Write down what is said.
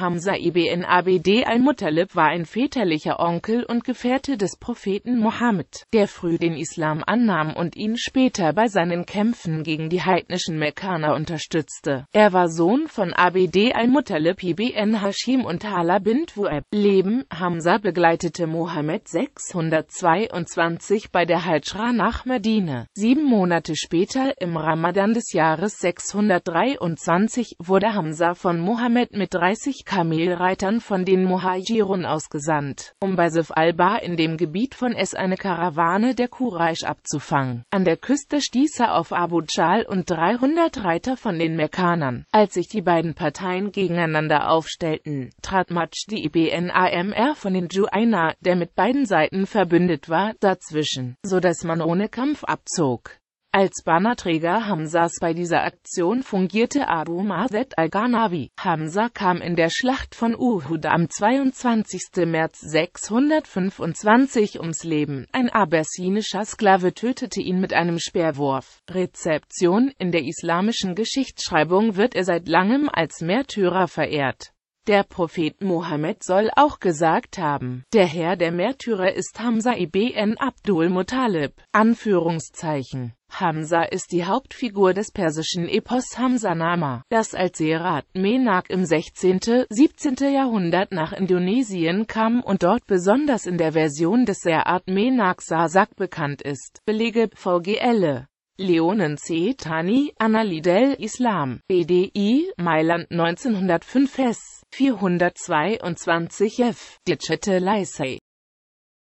Hamza ibn Abd al mutalib war ein väterlicher Onkel und Gefährte des Propheten Mohammed, der früh den Islam annahm und ihn später bei seinen Kämpfen gegen die heidnischen Mekkaner unterstützte. Er war Sohn von Abd al mutalib ibn Hashim und Hala bint Wu'ab. Leben Hamza begleitete Mohammed 622 bei der Hajra nach Medina. Sieben Monate später, im Ramadan des Jahres 623, wurde Hamza von Mohammed mit 30 Kamelreitern von den Mohajirun ausgesandt, um bei Sif Alba in dem Gebiet von Es eine Karawane der Quraysh abzufangen. An der Küste stieß er auf Abu Jal und 300 Reiter von den Mekkanern. Als sich die beiden Parteien gegeneinander aufstellten, trat Majdi ibn e Amr von den Ju'ayna, der mit beiden Seiten verbündet war, dazwischen, so dass man ohne Kampf abzog. Als Bannerträger Hamzas bei dieser Aktion fungierte Abu Mazet al-Ghanavi. Hamza kam in der Schlacht von Uhud am 22. März 625 ums Leben. Ein abessinischer Sklave tötete ihn mit einem Speerwurf. Rezeption In der islamischen Geschichtsschreibung wird er seit langem als Märtyrer verehrt. Der Prophet Mohammed soll auch gesagt haben, der Herr der Märtyrer ist Hamza ibn Abdul Muttalib. Anführungszeichen. Hamza ist die Hauptfigur des persischen Epos Hamsanama, das als Serat Menak im 16. 17. Jahrhundert nach Indonesien kam und dort besonders in der Version des Serat Menak Sasak bekannt ist. Belege VGL. Leonen C. Tani, Analidel Islam, BDI, Mailand 1905 S. 422f Digitalize